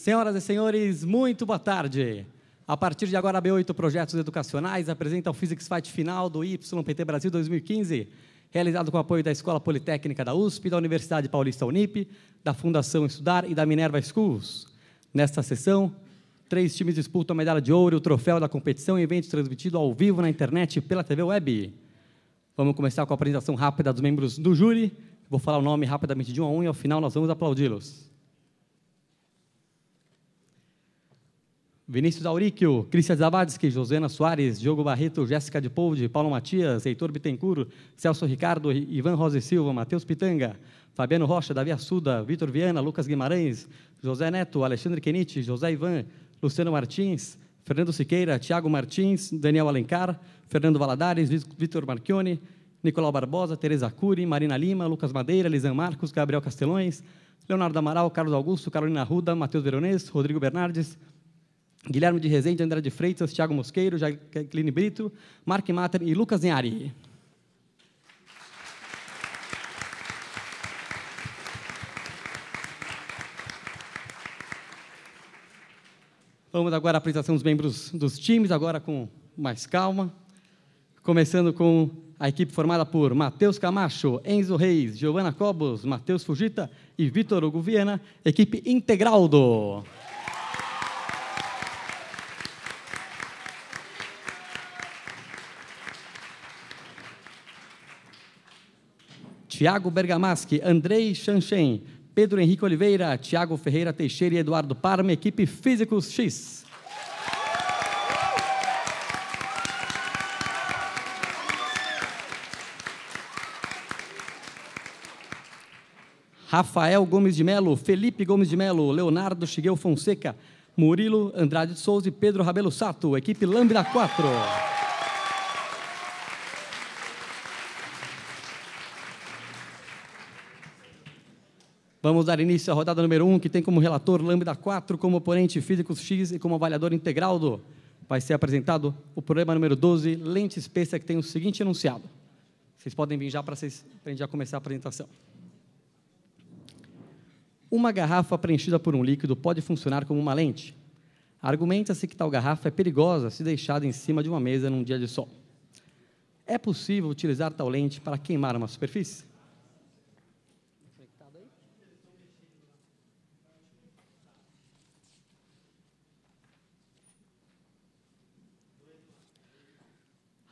Senhoras e senhores, muito boa tarde. A partir de agora, B8 Projetos Educacionais apresenta o Physics Fight final do YPT Brasil 2015, realizado com o apoio da Escola Politécnica da USP, da Universidade Paulista Unip, da Fundação Estudar e da Minerva Schools. Nesta sessão, três times disputam a medalha de ouro e o troféu da competição em evento transmitido ao vivo na internet pela TV Web. Vamos começar com a apresentação rápida dos membros do júri. Vou falar o nome rapidamente de um a um e ao final nós vamos aplaudi-los. Vinícius Auríquio, Cristian Zavadski, Josena Soares, Diogo Barreto, Jéssica de Poude, Paulo Matias, Heitor Bittencourt, Celso Ricardo, Ivan Rosa Silva, Matheus Pitanga, Fabiano Rocha, Davi Assuda, Vitor Viana, Lucas Guimarães, José Neto, Alexandre Kenite, José Ivan, Luciano Martins, Fernando Siqueira, Tiago Martins, Daniel Alencar, Fernando Valadares, Vitor Marchione, Nicolau Barbosa, Tereza Cury, Marina Lima, Lucas Madeira, Lisan Marcos, Gabriel Castelões, Leonardo Amaral, Carlos Augusto, Carolina Ruda, Matheus Veronese, Rodrigo Bernardes, Guilherme de Rezende, André de Freitas, Tiago Mosqueiro, Jacqueline Brito, Mark Matter e Lucas Nhari. Vamos agora à apresentação dos membros dos times, agora com mais calma. Começando com a equipe formada por Matheus Camacho, Enzo Reis, Giovana Cobos, Matheus Fugita e Vitor Hugo Viana, equipe integral do... Tiago Bergamaschi, Andrei Chanchen, Pedro Henrique Oliveira, Tiago Ferreira Teixeira e Eduardo Parma, equipe Físicos X. Rafael Gomes de Melo, Felipe Gomes de Melo, Leonardo Chiguel Fonseca, Murilo Andrade de Souza e Pedro Rabelo Sato, equipe Lambda 4. Vamos dar início à rodada número 1, um, que tem como relator Lambda 4, como oponente físico X e como avaliador integral do. Vai ser apresentado o problema número 12, lente espessa, que tem o seguinte enunciado. Vocês podem vir já para vocês pra já começar a apresentação. Uma garrafa preenchida por um líquido pode funcionar como uma lente. Argumenta-se que tal garrafa é perigosa se deixada em cima de uma mesa num dia de sol. É possível utilizar tal lente para queimar uma superfície?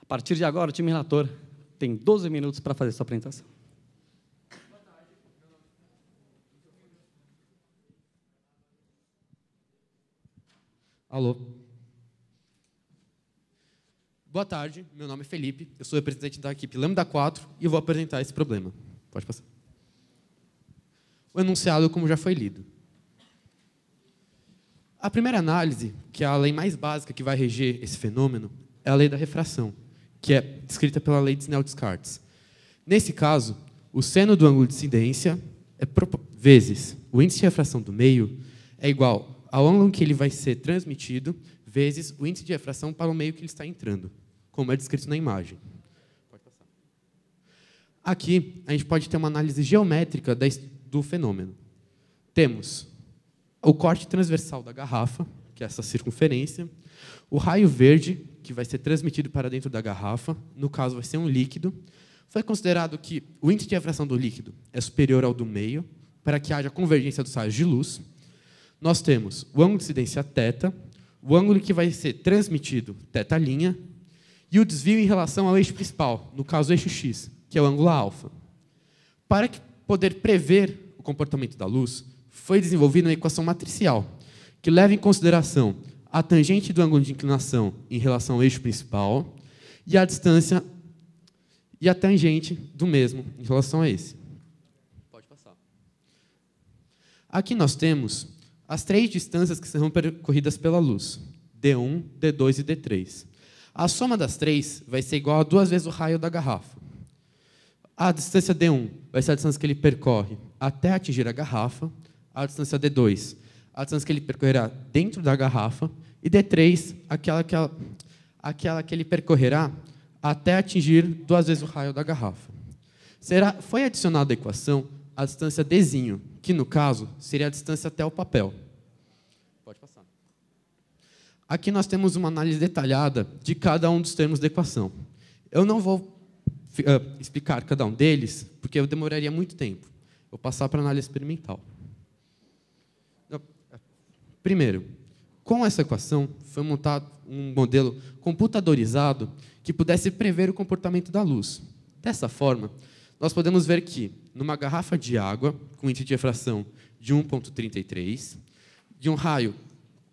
partir de agora, o time relator tem 12 minutos para fazer sua apresentação. Alô. Boa tarde, meu nome é Felipe, eu sou representante da equipe Lambda 4 e vou apresentar esse problema. Pode passar. O enunciado, como já foi lido. A primeira análise, que é a lei mais básica que vai reger esse fenômeno, é a lei da refração que é descrita pela lei de Snell-Descartes. Nesse caso, o seno do ângulo de incidência é vezes o índice de refração do meio é igual ao ângulo que ele vai ser transmitido vezes o índice de refração para o meio que ele está entrando, como é descrito na imagem. Aqui, a gente pode ter uma análise geométrica do fenômeno. Temos o corte transversal da garrafa, que é essa circunferência. O raio verde, que vai ser transmitido para dentro da garrafa, no caso vai ser um líquido. Foi considerado que o índice de refração do líquido é superior ao do meio, para que haja convergência dos raios de luz. Nós temos o ângulo de incidência θ, o ângulo que vai ser transmitido θ', e o desvio em relação ao eixo principal, no caso o eixo x, que é o ângulo alfa. Para poder prever o comportamento da luz, foi desenvolvida uma equação matricial, que leva em consideração a tangente do ângulo de inclinação em relação ao eixo principal e a distância e a tangente do mesmo em relação a esse. Pode passar. Aqui nós temos as três distâncias que serão percorridas pela luz, D1, D2 e D3. A soma das três vai ser igual a duas vezes o raio da garrafa. A distância D1 vai ser a distância que ele percorre até atingir a garrafa. A distância D2 a distância que ele percorrerá dentro da garrafa, e D3, aquela que, ela, aquela que ele percorrerá até atingir duas vezes o raio da garrafa. Será, foi adicionada à equação a distância Dzinho, que no caso seria a distância até o papel. Pode passar. Aqui nós temos uma análise detalhada de cada um dos termos da equação. Eu não vou uh, explicar cada um deles, porque eu demoraria muito tempo. Vou passar para a análise experimental. Primeiro, com essa equação foi montado um modelo computadorizado que pudesse prever o comportamento da luz. Dessa forma, nós podemos ver que, numa garrafa de água com índice de refração de 1,33, de um raio,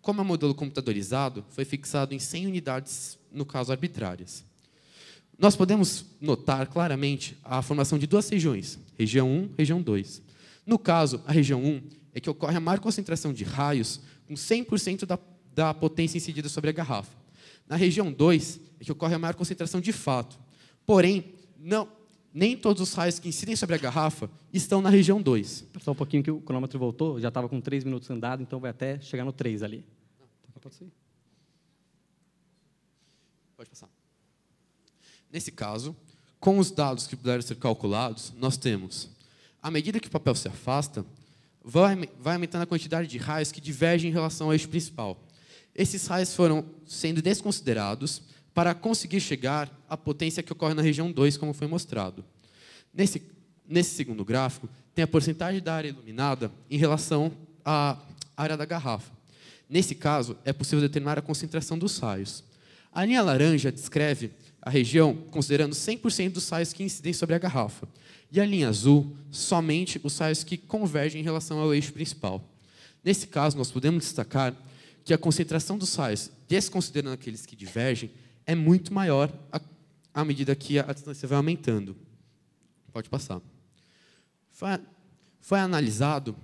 como é modelo computadorizado, foi fixado em 100 unidades, no caso arbitrárias. Nós podemos notar claramente a formação de duas regiões, região 1 região 2. No caso, a região 1 é que ocorre a maior concentração de raios com 100% da, da potência incidida sobre a garrafa. Na região 2, é que ocorre a maior concentração de fato. Porém, não, nem todos os raios que incidem sobre a garrafa estão na região 2. Só um pouquinho que o cronômetro voltou, já estava com 3 minutos andado, então vai até chegar no 3 ali. Não, pode sair. Pode passar. Nesse caso, com os dados que puderam ser calculados, nós temos, à medida que o papel se afasta, vai, aumentando a quantidade de raios que divergem em relação ao eixo principal. Esses raios foram sendo desconsiderados para conseguir chegar à potência que ocorre na região 2, como foi mostrado. Nesse, nesse segundo gráfico, tem a porcentagem da área iluminada em relação à área da garrafa. Nesse caso, é possível determinar a concentração dos raios. A linha laranja descreve a região considerando 100% dos saios que incidem sobre a garrafa. E a linha azul, somente os saios que convergem em relação ao eixo principal. Nesse caso, nós podemos destacar que a concentração dos saios, desconsiderando aqueles que divergem, é muito maior à medida que a, distância vai aumentando. Pode passar. Foi, foi analisado,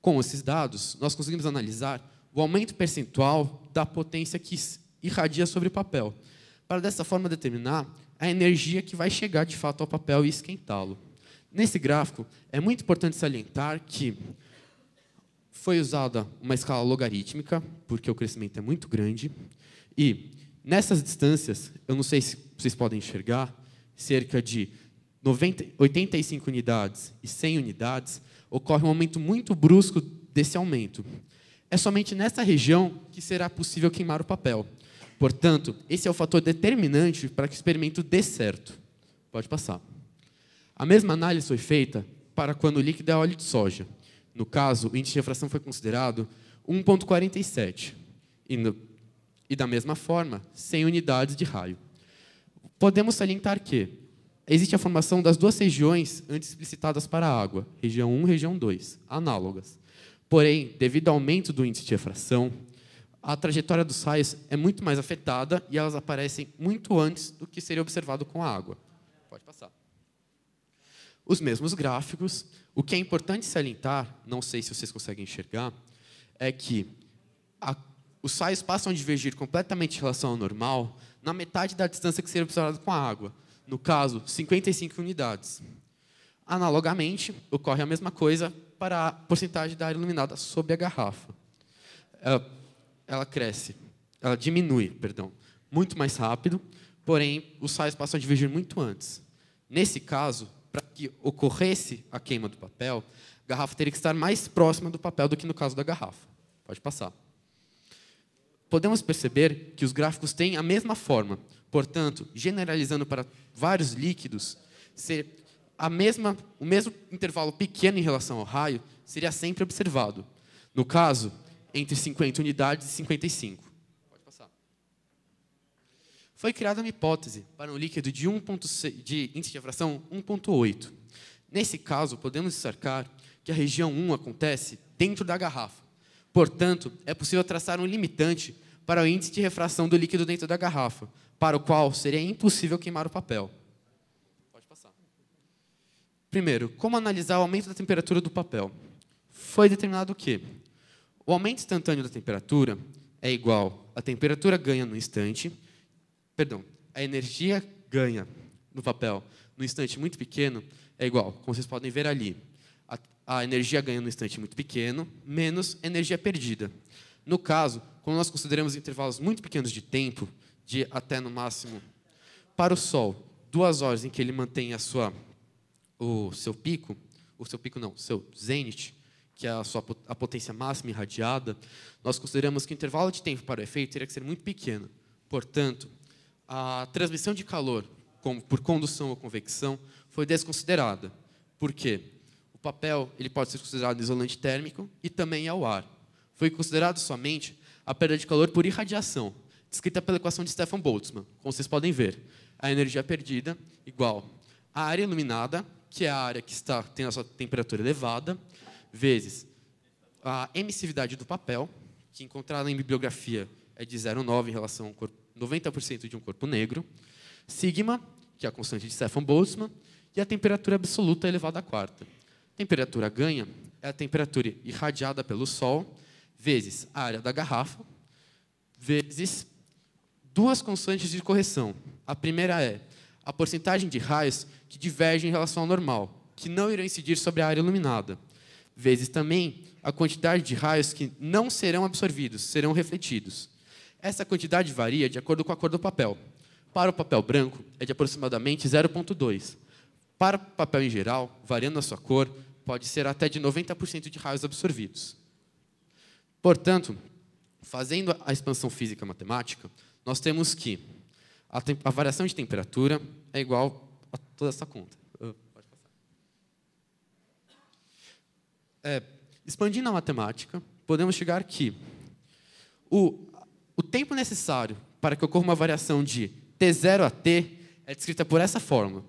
com esses dados, nós conseguimos analisar o aumento percentual da potência que irradia sobre o papel, para dessa forma determinar a energia que vai chegar de fato ao papel e esquentá-lo. Nesse gráfico, é muito importante salientar que foi usada uma escala logarítmica, porque o crescimento é muito grande, e nessas distâncias, eu não sei se vocês podem enxergar, cerca de 90, 85 unidades e 100 unidades, ocorre um aumento muito brusco desse aumento. É somente nessa região que será possível queimar o papel. Portanto, esse é o fator determinante para que o experimento dê certo. Pode passar. A mesma análise foi feita para quando o líquido é óleo de soja. No caso, o índice de refração foi considerado 1,47. E, e da mesma forma, 100 unidades de raio. Podemos salientar que existe a formação das duas regiões antes explicitadas para a água, região 1 e região 2, análogas. Porém, devido ao aumento do índice de refração, a trajetória dos sais é muito mais afetada e elas aparecem muito antes do que seria observado com a água. Pode passar. Os mesmos gráficos. O que é importante salientar, não sei se vocês conseguem enxergar, é que a, os sais passam a divergir completamente em relação ao normal na metade da distância que seria observada com a água. No caso, 55 unidades. Analogamente, ocorre a mesma coisa para a porcentagem da área iluminada sob a garrafa. Uh, ela cresce, ela diminui, perdão, muito mais rápido, porém os sais passam a divergir muito antes. Nesse caso, para que ocorresse a queima do papel, a garrafa teria que estar mais próxima do papel do que no caso da garrafa. Pode passar. Podemos perceber que os gráficos têm a mesma forma, portanto, generalizando para vários líquidos, ser a mesma, o mesmo intervalo pequeno em relação ao raio seria sempre observado. No caso, entre 50 unidades e 55. Pode passar. Foi criada uma hipótese para um líquido de, 1. de índice de refração 1.8. Nesse caso, podemos destacar que a região 1 acontece dentro da garrafa. Portanto, é possível traçar um limitante para o índice de refração do líquido dentro da garrafa, para o qual seria impossível queimar o papel. Pode passar. Primeiro, como analisar o aumento da temperatura do papel? Foi determinado que o aumento instantâneo da temperatura é igual a temperatura ganha no instante, perdão, a energia ganha no papel no instante muito pequeno é igual, como vocês podem ver ali, a, a energia ganha no instante muito pequeno menos energia perdida. No caso, quando nós consideramos intervalos muito pequenos de tempo, de até no máximo, para o Sol, duas horas em que ele mantém a sua, o seu pico, o seu pico não, seu zenit, que é a, sua, a potência máxima irradiada, nós consideramos que o intervalo de tempo para o efeito teria que ser muito pequeno. Portanto, a transmissão de calor como por condução ou convecção foi desconsiderada. Por quê? O papel ele pode ser considerado isolante térmico e também ao ar. Foi considerado somente a perda de calor por irradiação, descrita pela equação de Stefan Boltzmann, como vocês podem ver. A energia perdida igual à área iluminada, que é a área que está tendo a sua temperatura elevada, vezes a emissividade do papel, que encontrada em bibliografia é de 0,9 em relação a 90% de um corpo negro, sigma, que é a constante de Stefan Boltzmann, e a temperatura absoluta elevada à quarta. temperatura ganha é a temperatura irradiada pelo Sol, vezes a área da garrafa, vezes duas constantes de correção. A primeira é a porcentagem de raios que divergem em relação ao normal, que não irão incidir sobre a área iluminada vezes também a quantidade de raios que não serão absorvidos, serão refletidos. Essa quantidade varia de acordo com a cor do papel. Para o papel branco, é de aproximadamente 0,2. Para o papel em geral, variando a sua cor, pode ser até de 90% de raios absorvidos. Portanto, fazendo a expansão física matemática, nós temos que a, a variação de temperatura é igual a toda essa conta. é, expandindo a matemática, podemos chegar que o, o tempo necessário para que ocorra uma variação de t0 a t é descrita por essa forma.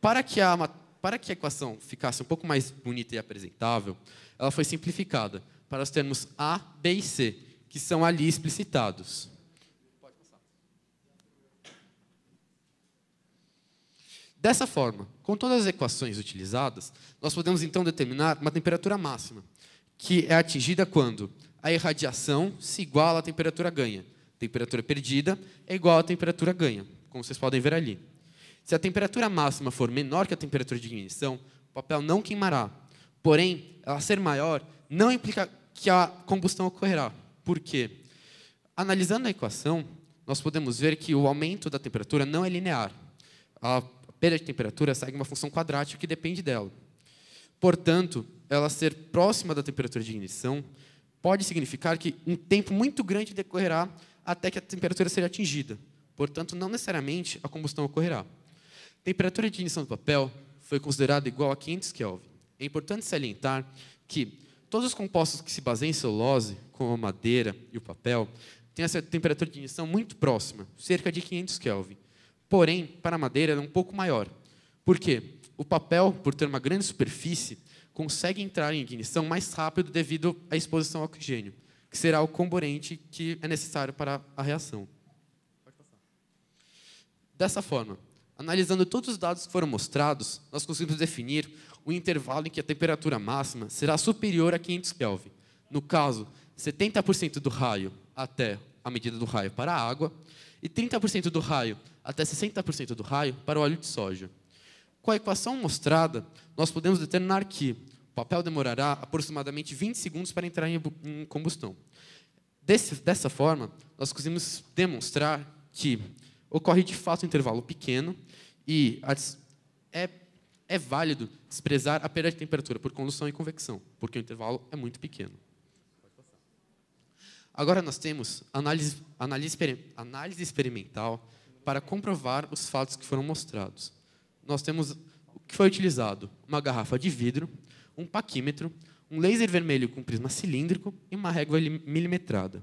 Para que a, para que a equação ficasse um pouco mais bonita e apresentável, ela foi simplificada para os termos a, b e c, que são ali explicitados. Dessa forma, com todas as equações utilizadas, nós podemos então determinar uma temperatura máxima, que é atingida quando a irradiação se iguala à temperatura ganha. Temperatura perdida é igual à temperatura ganha, como vocês podem ver ali. Se a temperatura máxima for menor que a temperatura de ignição, o papel não queimará. Porém, ela ser maior não implica que a combustão ocorrerá. Por quê? Analisando a equação, nós podemos ver que o aumento da temperatura não é linear perda de temperatura segue uma função quadrática que depende dela. Portanto, ela ser próxima da temperatura de ignição pode significar que um tempo muito grande decorrerá até que a temperatura seja atingida. Portanto, não necessariamente a combustão ocorrerá. A temperatura de ignição do papel foi considerada igual a 500 Kelvin. É importante salientar que todos os compostos que se baseiam em celulose, como a madeira e o papel, têm essa temperatura de ignição muito próxima, cerca de 500 Kelvin. Porém, para a madeira é um pouco maior. Por quê? O papel, por ter uma grande superfície, consegue entrar em ignição mais rápido devido à exposição ao oxigênio, que será o componente que é necessário para a reação. Dessa forma, analisando todos os dados que foram mostrados, nós conseguimos definir o intervalo em que a temperatura máxima será superior a 500 Kelvin. No caso, 70% do raio até a medida do raio para a água e 30% do raio até 60% do raio para o óleo de soja. Com a equação mostrada, nós podemos determinar que o papel demorará aproximadamente 20 segundos para entrar em combustão. Desse, dessa forma, nós conseguimos demonstrar que ocorre de fato um intervalo pequeno e é, é válido desprezar a perda de temperatura por condução e convecção, porque o intervalo é muito pequeno. Agora nós temos análise, análise, análise experimental para comprovar os fatos que foram mostrados. Nós temos o que foi utilizado: uma garrafa de vidro, um paquímetro, um laser vermelho com prisma cilíndrico e uma régua milimetrada.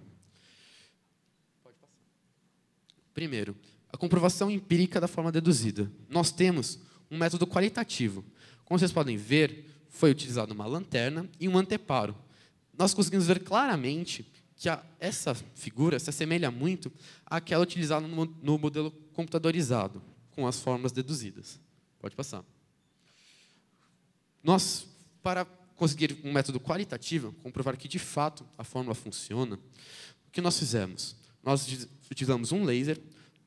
Primeiro, a comprovação empírica da forma deduzida. Nós temos um método qualitativo. Como vocês podem ver, foi utilizado uma lanterna e um anteparo. Nós conseguimos ver claramente que a, essa figura se assemelha muito àquela utilizada no, no modelo computadorizado, com as fórmulas deduzidas. Pode passar. Nós, para conseguir um método qualitativo, comprovar que de fato a fórmula funciona, o que nós fizemos? Nós utilizamos um laser,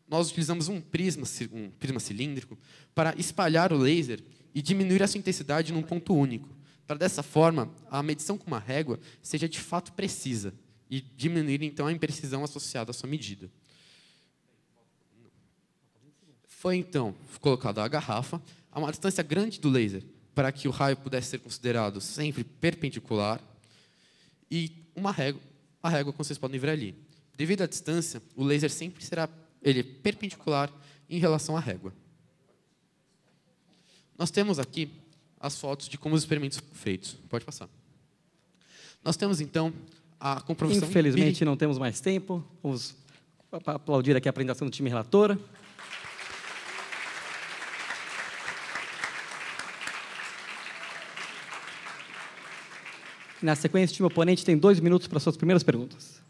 nós utilizamos um prisma, um prisma cilíndrico para espalhar o laser e diminuir a sua intensidade num ponto único, para dessa forma a medição com uma régua seja de fato precisa e diminuir, então, a imprecisão associada à sua medida. Foi, então, colocada a garrafa a uma distância grande do laser, para que o raio pudesse ser considerado sempre perpendicular, e uma régua, a régua como vocês podem ver ali. Devido à distância, o laser sempre será ele é perpendicular em relação à régua. Nós temos aqui as fotos de como os experimentos foram feitos. Pode passar. Nós temos, então, a comprovação. Infelizmente não temos mais tempo. Vamos aplaudir aqui a apresentação do time relatora. Na sequência, o time oponente tem dois minutos para suas primeiras perguntas.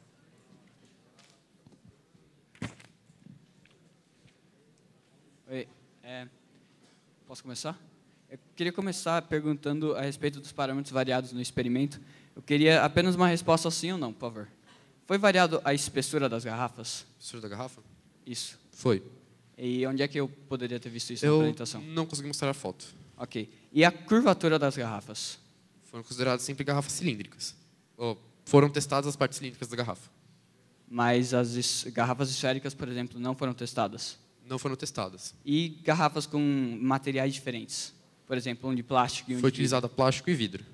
Oi, é, posso começar? Eu queria começar perguntando a respeito dos parâmetros variados no experimento. Eu queria apenas uma resposta sim ou não, por favor. Foi variado a espessura das garrafas? Espessura da garrafa? Isso. Foi. E onde é que eu poderia ter visto isso eu na apresentação? não consegui mostrar a foto. Ok. E a curvatura das garrafas? Foram consideradas sempre garrafas cilíndricas. foram testadas as partes cilíndricas da garrafa. Mas as garrafas esféricas, por exemplo, não foram testadas? Não foram testadas. E garrafas com materiais diferentes? Por exemplo, um de plástico e um Foi de utilizada utilizado plástico e vidro.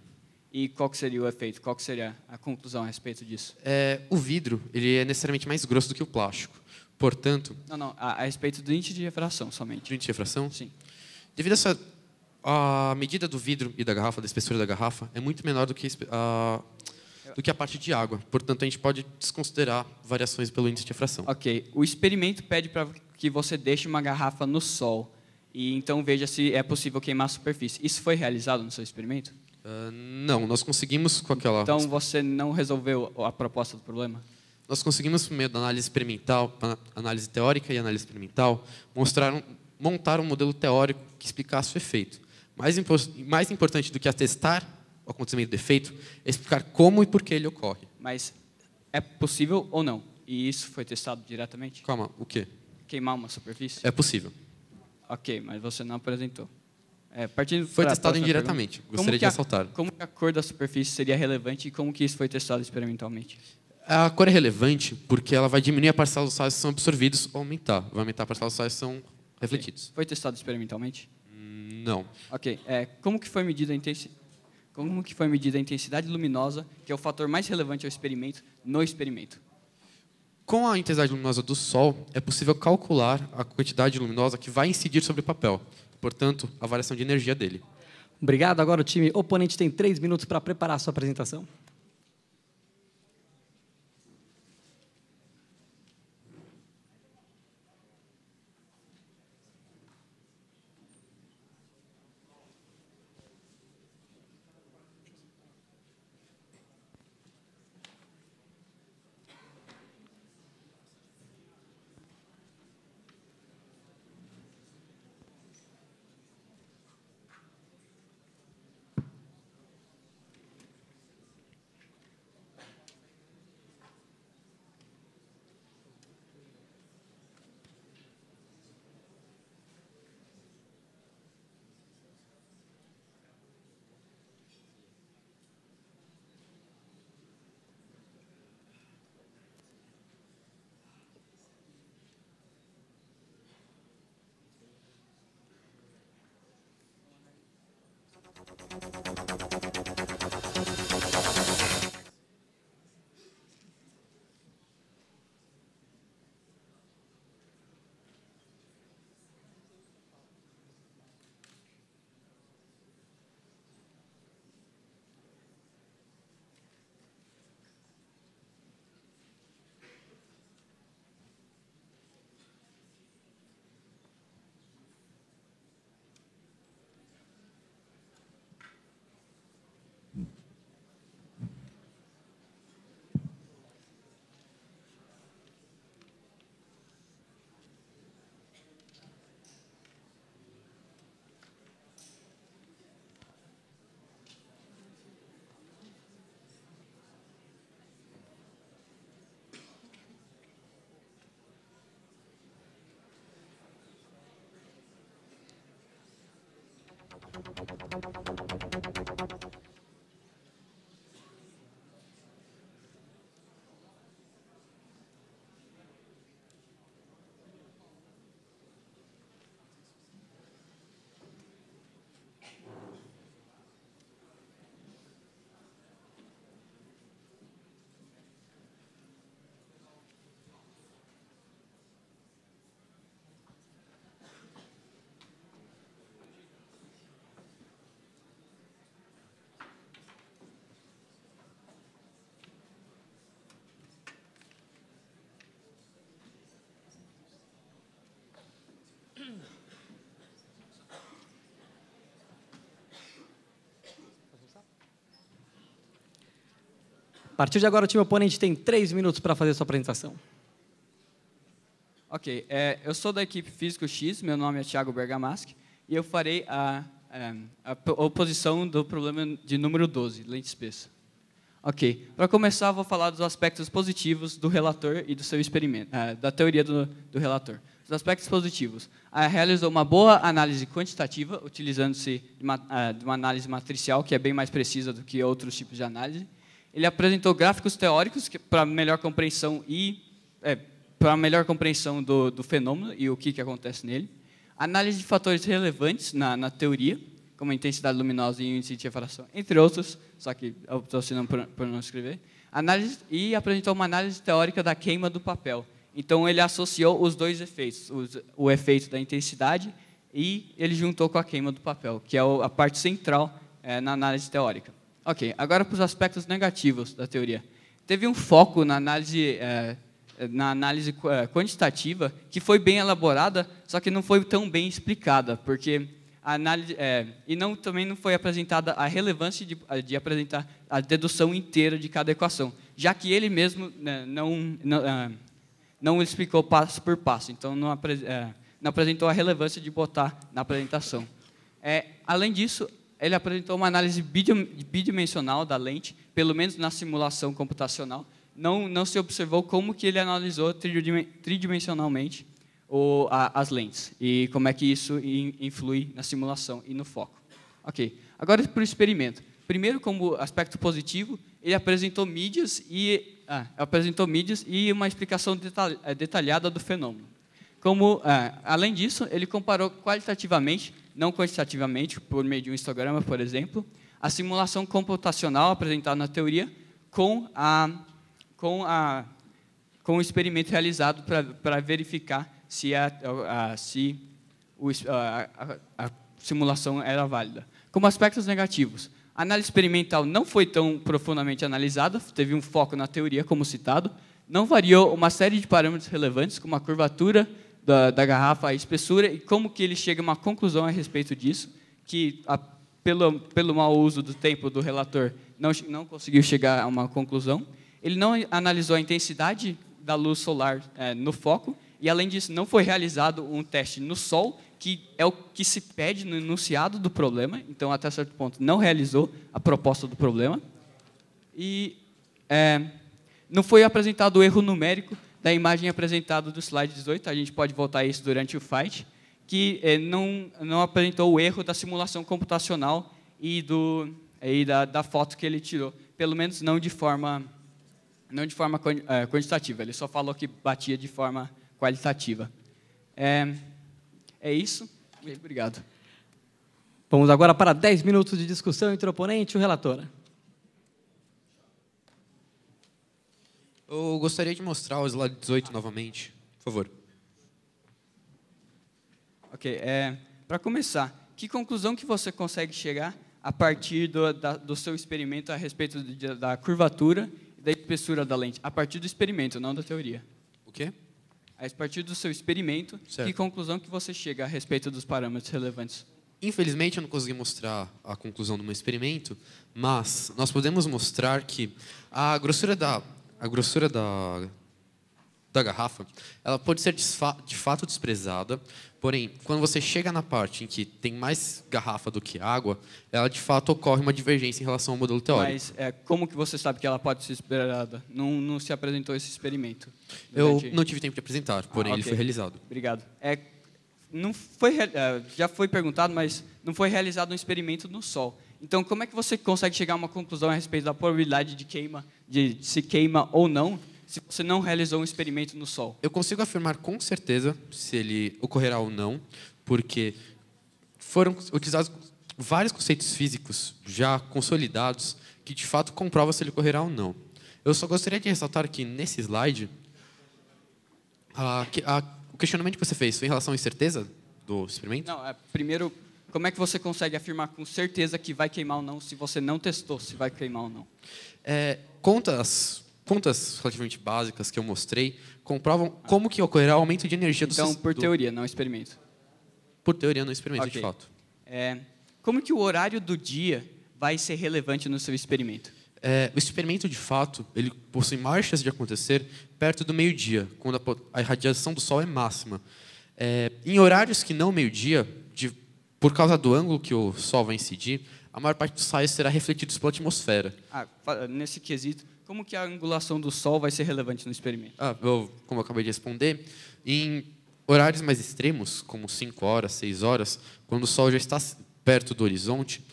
E qual seria o efeito? Qual seria a conclusão a respeito disso? É, o vidro ele é necessariamente mais grosso do que o plástico. Portanto... Não, não. A, a respeito do índice de refração somente. Do índice de refração? Sim. Devido a essa... A medida do vidro e da garrafa, da espessura da garrafa, é muito menor do que a, do que a parte de água. Portanto, a gente pode desconsiderar variações pelo índice de refração. Ok. O experimento pede para que você deixe uma garrafa no sol e então veja se é possível queimar a superfície. Isso foi realizado no seu experimento? Uh, não, nós conseguimos com aquela. Então você não resolveu a proposta do problema? Nós conseguimos, por meio da análise experimental, análise teórica e análise experimental, mostrar um, montar um modelo teórico que explicasse o efeito. Mais, impo mais importante do que atestar o acontecimento do efeito é explicar como e por que ele ocorre. Mas é possível ou não? E isso foi testado diretamente? Calma, o quê? Queimar uma superfície? É possível. Ok, mas você não apresentou. É, partindo foi testado indiretamente. Pergunta, Gostaria de a, Como a cor da superfície seria relevante e como que isso foi testado experimentalmente? A cor é relevante porque ela vai diminuir a parcela dos sais que são absorvidos ou aumentar. Vai aumentar a parcela dos sais que são refletidos. Okay. Foi testado experimentalmente? Hum, não. Ok. É, como que foi medida a Como que foi medida a intensidade luminosa, que é o fator mais relevante ao experimento, no experimento? Com a intensidade luminosa do Sol, é possível calcular a quantidade luminosa que vai incidir sobre o papel portanto, a variação de energia dele. Obrigado. Agora o time oponente tem três minutos para preparar a sua apresentação. A partir de agora, o time oponente tem três minutos para fazer sua apresentação. Ok, é, eu sou da equipe Físico X, meu nome é Thiago Bergamaschi, e eu farei a, é, a, a oposição do problema de número 12, lente espessa. Ok. Para começar, vou falar dos aspectos positivos do relator e do seu experimento, é, da teoria do, do relator. Os aspectos positivos. Ela realizou uma boa análise quantitativa, utilizando-se de, eh, de uma análise matricial, que é bem mais precisa do que outros tipos de análise. Ele apresentou gráficos teóricos para melhor compreensão e é, para melhor compreensão do, do, fenômeno e o que, que acontece nele. Análise de fatores relevantes na, na teoria, como intensidade luminosa e índice de refração, entre outros, só que eu estou assinando por, por não escrever. Análise, e apresentou uma análise teórica da queima do papel, então ele associou os dois efeitos, os, o efeito da intensidade e ele juntou com a queima do papel, que é a parte central é, na análise teórica. Ok, agora para os aspectos negativos da teoria. Teve um foco na análise, é, na análise é, quantitativa que foi bem elaborada, só que não foi tão bem explicada, porque a análise é, e não também não foi apresentada a relevância de, de apresentar a dedução inteira de cada equação, já que ele mesmo né, não, não é, não explicou passo por passo, então não, é, não apresentou a relevância de botar na apresentação. É, além disso, ele apresentou uma análise bidimensional da lente, pelo menos na simulação computacional. Não, não se observou como que ele analisou tridimensionalmente o, a, as lentes e como é que isso in, influi na simulação e no foco. Ok, agora para o experimento. Primeiro, como aspecto positivo, ele apresentou mídias e é, apresentou mídias e uma explicação é, detalhada do fenômeno. Como, é, além disso, ele comparou qualitativamente, não quantitativamente, por meio de um histograma, por exemplo, a simulação computacional apresentada na teoria com, a, com, a, com o experimento realizado para verificar se, a, a se o, a, a simulação era válida. Como aspectos negativos, a análise experimental não foi tão profundamente analisada, teve um foco na teoria, como citado. Não variou uma série de parâmetros relevantes, como a curvatura da, da garrafa, a espessura e como que ele chega a uma conclusão a respeito disso, que a, pelo, pelo mau uso do tempo do relator não, não conseguiu chegar a uma conclusão. Ele não analisou a intensidade da luz solar é, no foco e, além disso, não foi realizado um teste no Sol que é o que se pede no enunciado do problema, então, até certo ponto, não realizou a proposta do problema. E é, não foi apresentado o erro numérico da imagem apresentada do slide 18, a gente pode voltar a isso durante o fight, que é, não, não apresentou o erro da simulação computacional e, do, e da, da foto que ele tirou, pelo menos não de forma não de forma é, quantitativa, ele só falou que batia de forma qualitativa. É, é isso? Muito obrigado. Vamos agora para 10 minutos de discussão entre o oponente e o relator. Eu gostaria de mostrar o slide 18 novamente, por favor. Ok. É, para começar, que conclusão que você consegue chegar a partir do, da, do seu experimento a respeito de, da curvatura e da espessura da lente? A partir do experimento, não da teoria. O quê? a partir do seu experimento, certo. que conclusão que você chega a respeito dos parâmetros relevantes? Infelizmente, eu não consegui mostrar a conclusão do meu experimento, mas nós podemos mostrar que a grossura da, a grossura da, da garrafa, ela pode ser de fato desprezada, porém, quando você chega na parte em que tem mais garrafa do que água, ela de fato ocorre uma divergência em relação ao modelo teórico. Mas é, como que você sabe que ela pode ser desprezada? Não, não se apresentou esse experimento? Durante... Eu não tive tempo de apresentar, porém ah, okay. ele foi realizado. Obrigado. É, não foi, é, já foi perguntado, mas não foi realizado um experimento no Sol. Então, como é que você consegue chegar a uma conclusão a respeito da probabilidade de queima, de se queima ou não, se você não realizou um experimento no Sol? Eu consigo afirmar com certeza se ele ocorrerá ou não, porque foram utilizados vários conceitos físicos já consolidados que de fato comprovam se ele ocorrerá ou não. Eu só gostaria de ressaltar que nesse slide a, a, o questionamento que você fez foi em relação à incerteza do experimento? Não, é, primeiro, como é que você consegue afirmar com certeza que vai queimar ou não se você não testou se vai queimar ou não? É, conta as contas relativamente básicas que eu mostrei comprovam como que ocorrerá o aumento de energia do Então, por teoria, não experimento. Por teoria, não experimento, okay. de fato. É, como que o horário do dia vai ser relevante no seu experimento? É, o experimento, de fato, ele possui marchas de acontecer perto do meio-dia, quando a, a, irradiação do Sol é máxima. É, em horários que não meio-dia, por causa do ângulo que o Sol vai incidir, a maior parte dos raios será refletida pela atmosfera. Ah, nesse quesito, como que a angulação do Sol vai ser relevante no experimento? Ah, eu, como eu acabei de responder, em horários mais extremos, como 5 horas, 6 horas, quando o Sol já está perto do horizonte,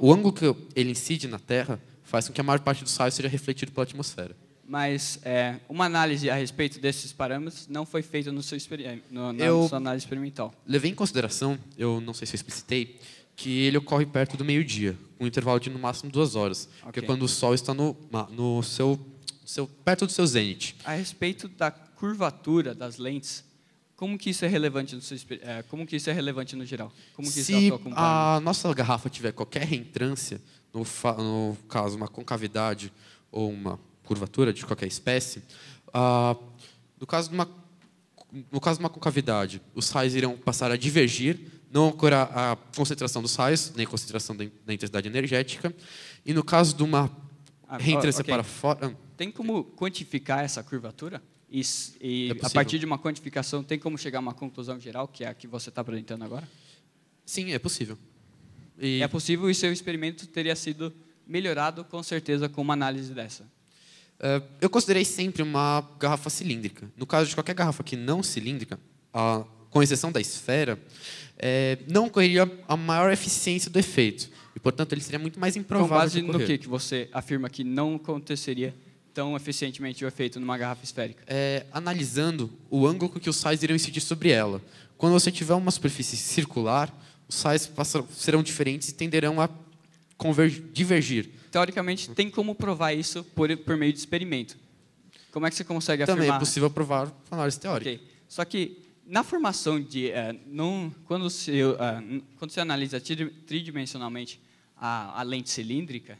o ângulo que ele incide na Terra faz com que a maior parte do sol seja refletido pela atmosfera. Mas é, uma análise a respeito desses parâmetros não foi feita no seu experimento, na eu sua análise experimental. Levei em consideração, eu não sei se eu explicitei, que ele ocorre perto do meio-dia, um intervalo de no máximo duas horas, okay. que é quando o Sol está no, no seu, seu perto do seu zênite. A respeito da curvatura das lentes, como que isso é relevante no seu, eh, como que isso é relevante no geral? Como que Se isso a nossa garrafa tiver qualquer reentrância, no, no, caso uma concavidade ou uma curvatura de qualquer espécie, ah, no caso de uma no caso de uma concavidade, os raios irão passar a divergir não ocorrerá a concentração dos raios, nem a concentração da intensidade energética. E no caso de uma ah, reentrância okay. para fora... Tem como quantificar essa curvatura? E, e é a partir de uma quantificação, tem como chegar a uma conclusão geral, que é a que você está apresentando agora? Sim, é possível. E... É possível e seu experimento teria sido melhorado, com certeza, com uma análise dessa. É, eu considerei sempre uma garrafa cilíndrica. No caso de qualquer garrafa que não cilíndrica, com exceção da esfera, é, não correria a maior eficiência do efeito. E, portanto, ele seria muito mais improvável. Com base no que, que você afirma que não aconteceria tão eficientemente o efeito numa garrafa esférica? É, analisando o ângulo com que os sais irão incidir sobre ela. Quando você tiver uma superfície circular, os sais serão diferentes e tenderão a divergir. Teoricamente, tem como provar isso por, por meio de experimento. Como é que você consegue Também é afirmar? Também é possível provar com análise teórica. Okay. Só que na formação de eh, num, quando você eh, quando analisa tridimensionalmente a, a lente cilíndrica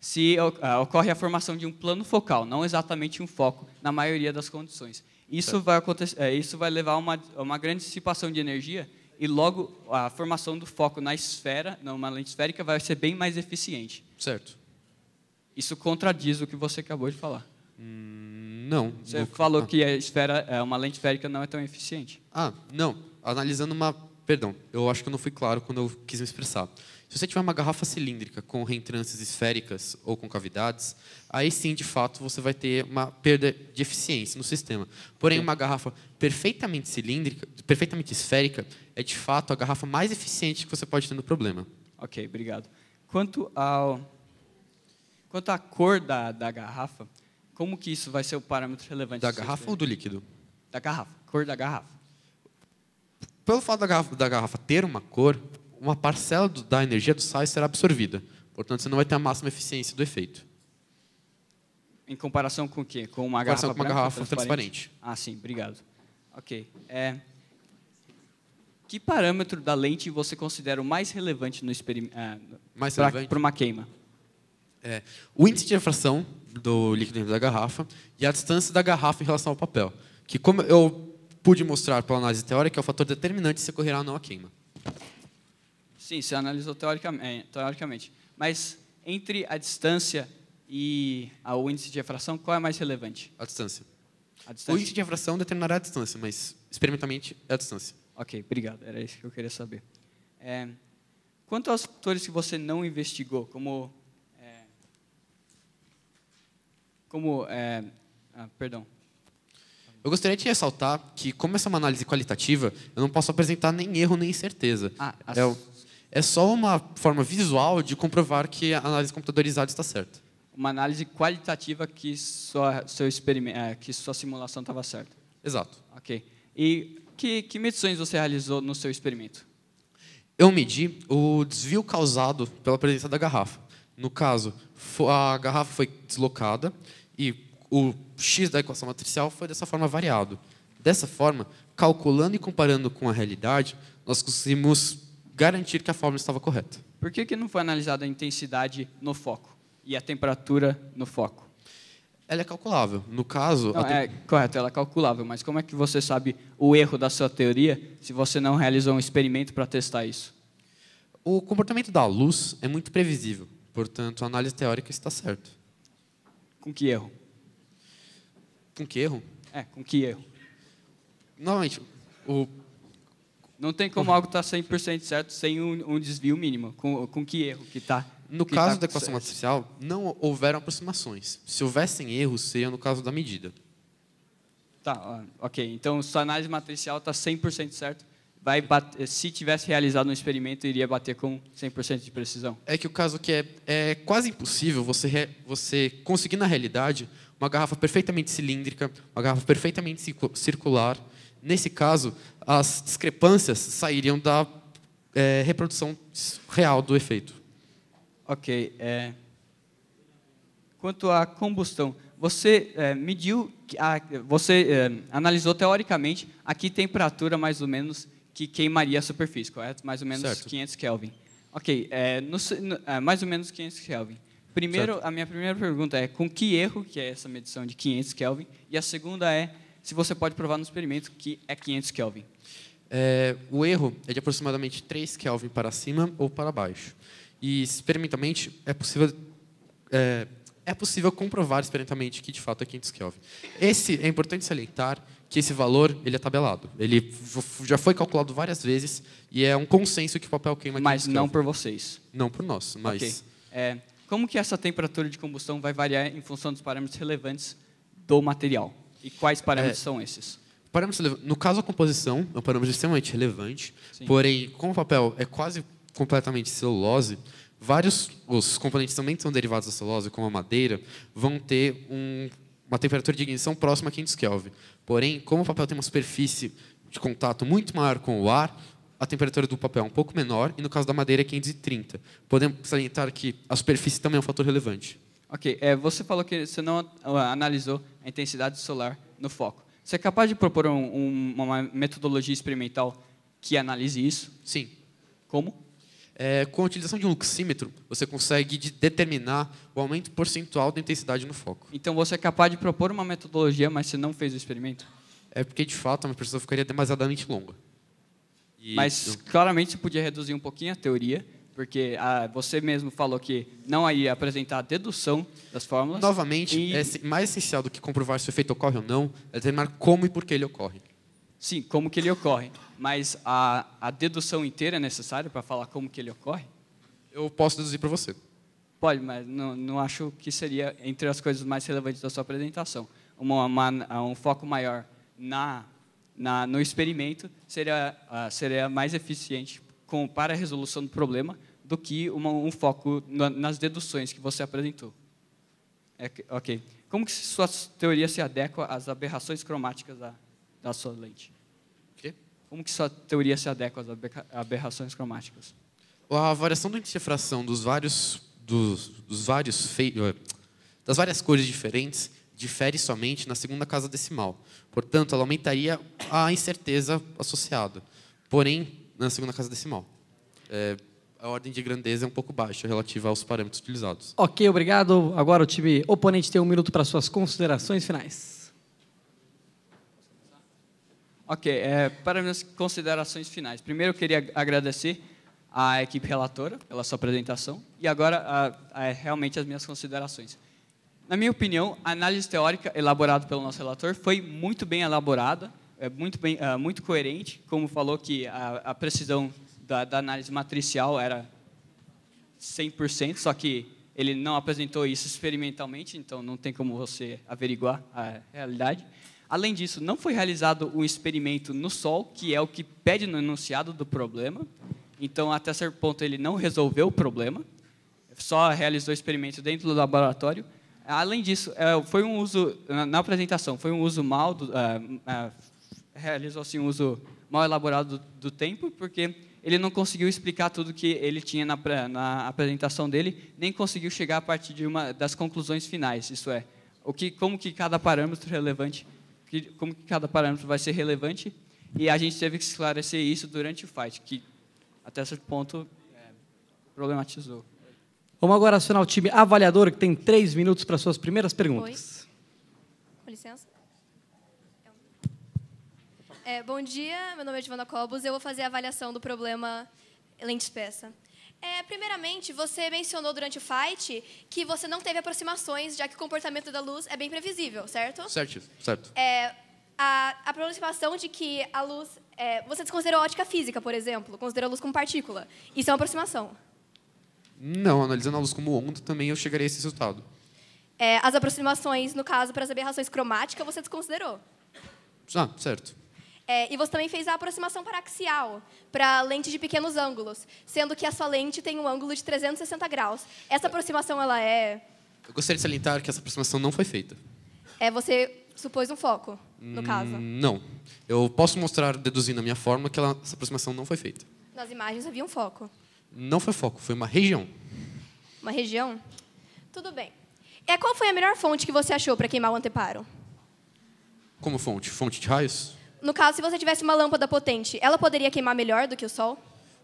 se eh, ocorre a formação de um plano focal não exatamente um foco na maioria das condições isso vai acontecer isso vai levar a uma uma grande dissipação de energia e logo a formação do foco na esfera numa lente esférica vai ser bem mais eficiente certo isso contradiz o que você acabou de falar hum. Não. Você no... falou ah. que a esfera, é, uma lente esférica não é tão eficiente. Ah, não. Analisando uma... Perdão, eu acho que eu não fui claro quando eu quis me expressar. Se você tiver uma garrafa cilíndrica com reentrâncias esféricas ou concavidades, aí sim, de fato, você vai ter uma perda de eficiência no sistema. Porém, uma garrafa perfeitamente cilíndrica, perfeitamente esférica, é de fato a garrafa mais eficiente que você pode ter no problema. Ok, obrigado. Quanto ao quanto à cor da, da garrafa, como que isso vai ser o parâmetro relevante? Da garrafa ou do líquido? Da garrafa, cor da garrafa. Pelo fato da garrafa, da garrafa ter uma cor, uma parcela do, da energia do sais será absorvida. Portanto, você não vai ter a máxima eficiência do efeito. Em comparação com o quê? Com uma garrafa, com uma branca, garrafa transparente? transparente? Ah, sim, obrigado. Ok. É, que parâmetro da lente você considera o mais relevante no experimento? É, mais pra, relevante? Para uma queima. É, o índice de refração do líquido dentro da garrafa e a distância da garrafa em relação ao papel, que como eu pude mostrar pela análise teórica, é o fator determinante se ocorrerá ou não a queima. Sim, você analisou é, teoricamente. Mas entre a distância e o índice de refração, qual é mais relevante? A distância. a distância. O índice de refração determinará a distância, mas experimentalmente é a distância. Ok, obrigado. Era isso que eu queria saber. É, quanto aos fatores que você não investigou, como como é, ah, perdão. Eu gostaria de ressaltar que, como essa é uma análise qualitativa, eu não posso apresentar nem erro nem incerteza. Ah, as... é, é só uma forma visual de comprovar que a análise computadorizada está certa. Uma análise qualitativa que sua, seu experimento, é, que sua simulação estava certa. Exato. Ok. E que, que medições você realizou no seu experimento? Eu medi o desvio causado pela presença da garrafa. No caso, a garrafa foi deslocada, e o x da equação matricial foi dessa forma variado. Dessa forma, calculando e comparando com a realidade, nós conseguimos garantir que a fórmula estava correta. Por que, que não foi analisada a intensidade no foco e a temperatura no foco? Ela é calculável. No caso. Não, É correto, ela é calculável, mas como é que você sabe o erro da sua teoria se você não realizou um experimento para testar isso? O comportamento da luz é muito previsível, portanto, a análise teórica está certa. Com que erro? Com que erro? É, com que erro? Normalmente, o... Não tem como algo estar tá 100% certo sem um, um, desvio mínimo. Com, com que erro que está? No que caso tá da equação matricial, não houveram aproximações. Se houvessem erros, seria no caso da medida. Tá, ok. Então, sua análise matricial está 100% certo vai bater, eh, se tivesse realizado um experimento, iria bater com 100% de precisão. É que o caso que é, é quase impossível você, re, você conseguir, na realidade, uma garrafa perfeitamente cilíndrica, uma garrafa perfeitamente circular. Nesse caso, as discrepâncias sairiam da é, reprodução real do efeito. Ok. É... Quanto à combustão, você é, mediu, você analisou teoricamente a que temperatura mais ou menos que queimaria a superfície, correto? Mais ou menos certo. 500 Kelvin. Ok, é, no, no, é, mais ou menos 500 Kelvin. Primeiro, certo. a minha primeira pergunta é com que erro que é essa medição de 500 Kelvin? E a segunda é se você pode provar no experimento que é 500 Kelvin. É, o erro é de aproximadamente 3 Kelvin para cima ou para baixo. E experimentalmente é possível é, é possível comprovar experimentalmente que de fato é 500 Kelvin. Esse é importante salientar que esse valor ele é tabelado. Ele já foi calculado várias vezes e é um consenso que o papel queima. Mas que não por vocês. Não por nós, mas... Okay. É, como que essa temperatura de combustão vai variar em função dos parâmetros relevantes do material? E quais parâmetros é, são esses? Parâmetros, no caso, a composição é um parâmetro extremamente relevante, Sim. porém, como o papel é quase completamente celulose, vários os componentes também que são derivados da celulose, como a madeira, vão ter um uma temperatura de ignição próxima a 500 Kelvin. Porém, como o papel tem uma superfície de contato muito maior com o ar, a temperatura do papel é um pouco menor e, no caso da madeira, é 530. Podemos salientar que a superfície também é um fator relevante. Ok, é, você falou que você não analisou a intensidade solar no foco. Você é capaz de propor um, um, uma metodologia experimental que analise isso? Sim. Como? É, com a utilização de um luxímetro, você consegue determinar o aumento percentual da intensidade no foco. Então você é capaz de propor uma metodologia, mas você não fez o experimento? É porque, de fato, uma pessoa ficaria demasiadamente longa. E mas claramente você podia reduzir um pouquinho a teoria, porque ah, você mesmo falou que não ia apresentar a dedução das fórmulas. Novamente, e... é mais essencial do que comprovar se o efeito ocorre ou não é determinar como e por que ele ocorre. Sim, como que ele ocorre. Mas a, a dedução inteira é necessária para falar como que ele ocorre? Eu posso deduzir para você. Pode, mas não, não acho que seria entre as coisas mais relevantes da sua apresentação. Uma, uma, um foco maior na, na, no experimento seria, uh, seria mais eficiente com, para a resolução do problema do que uma, um foco na, nas deduções que você apresentou. É, ok. Como que sua teoria se adequa às aberrações cromáticas da da sua lente. Quê? Como que sua teoria se adequa às aberrações cromáticas? A variação da indifração dos vários, dos, dos vários eh, das várias cores diferentes difere somente na segunda casa decimal. Portanto, ela aumentaria a incerteza associada. Porém, na segunda casa decimal. É, a ordem de grandeza é um pouco baixa relativa aos parâmetros utilizados. Ok, obrigado. Agora o time oponente tem um minuto para suas considerações finais. Ok, é, para minhas considerações finais. Primeiro, eu queria agradecer à equipe relatora pela sua apresentação e agora a, a, realmente as minhas considerações. Na minha opinião, a análise teórica elaborada pelo nosso relator foi muito bem elaborada, é muito bem, é, muito coerente, como falou que a, a precisão da, da, análise matricial era 100%, só que ele não apresentou isso experimentalmente, então não tem como você averiguar a realidade. Além disso, não foi realizado um experimento no Sol, que é o que pede no enunciado do problema. Então, até certo ponto, ele não resolveu o problema, só realizou experimento dentro do laboratório. Além disso, é, foi um uso, na apresentação, foi um uso mal, do, é, é, realizou-se um uso mal elaborado do, do, tempo, porque ele não conseguiu explicar tudo que ele tinha na, na apresentação dele, nem conseguiu chegar a partir de uma das conclusões finais, isso é, o que, como que cada parâmetro relevante que, como que cada parâmetro vai ser relevante, e a gente teve que esclarecer isso durante o fight, que até certo ponto é, problematizou. Vamos agora acionar o time avaliador, que tem três minutos para suas primeiras perguntas. Oi. Com licença. É, bom dia, meu nome é Giovana Cobos. Eu vou fazer a avaliação do problema lente peça é, primeiramente, você mencionou durante o fight que você não teve aproximações, já que o comportamento da luz é bem previsível, certo? Certo, certo. É, a, a aproximação de que a luz... É, você desconsiderou a ótica física, por exemplo, considerou a luz como partícula. Isso é uma aproximação. Não, analisando a luz como onda, também eu chegaria a esse resultado. É, as aproximações, no caso, para as aberrações cromáticas, você desconsiderou. Ah, certo. É, e você também fez a aproximação paraxial para lente de pequenos ângulos, sendo que a sua lente tem um ângulo de 360 graus. Essa aproximação, ela é... Eu gostaria de salientar que essa aproximação não foi feita. É, você supôs um foco, no caso. Hum, não. Eu posso mostrar, deduzindo a minha forma, que ela, essa aproximação não foi feita. Nas imagens havia um foco. Não foi foco, foi uma região. Uma região? Tudo bem. E qual foi a melhor fonte que você achou para queimar o anteparo? Como fonte? Fonte de raios? No caso, se você tivesse uma lâmpada potente, ela poderia queimar melhor do que o sol?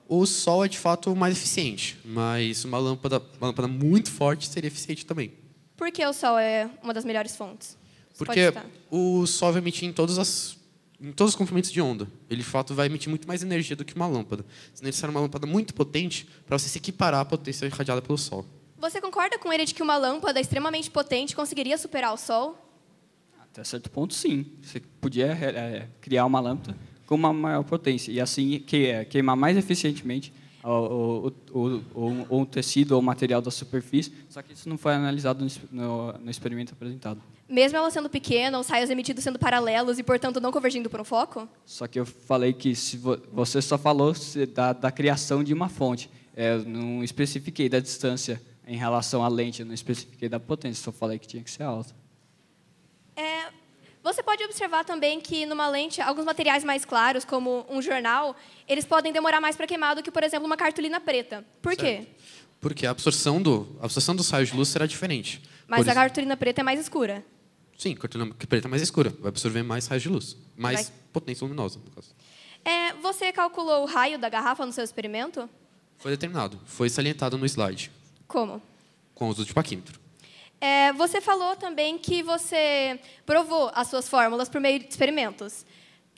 O sol é de fato mais eficiente, mas uma lâmpada, uma lâmpada muito forte seria eficiente também. Por que o sol é uma das melhores fontes? Você Porque o sol vai emitir em todas as em todos os comprimentos de onda. Ele, de fato, vai emitir muito mais energia do que uma lâmpada. Você necessita uma lâmpada muito potente para você se equiparar à potência irradiada pelo Sol. Você concorda com ele de que uma lâmpada extremamente potente conseguiria superar o Sol? Até certo ponto, sim. Você podia é, é, criar uma lâmpada com uma maior potência e assim que, é, queimar mais eficientemente o, o, o, o, tecido ou material da superfície, só que isso não foi analisado no, no experimento apresentado. Mesmo ela sendo pequena, os raios emitidos sendo paralelos e, portanto, não convergindo para um foco? Só que eu falei que se vo, você só falou se, da, da, criação de uma fonte. É, eu não especifiquei da distância em relação à lente, não especifiquei da potência, só falei que tinha que ser alta. É, você pode observar também que, numa lente, alguns materiais mais claros, como um jornal, eles podem demorar mais para queimar do que, por exemplo, uma cartolina preta. Por certo. quê? Porque a absorção, do, a absorção dos raios de luz será diferente. Mas por a ex... cartolina preta é mais escura. Sim, cartolina preta é mais escura. Vai absorver mais raios de luz. Mais Vai. potência luminosa, no caso. É, você calculou o raio da garrafa no seu experimento? Foi determinado. Foi salientado no slide. Como? Com o uso de paquímetro. É, você falou também que você provou as suas fórmulas por meio de experimentos.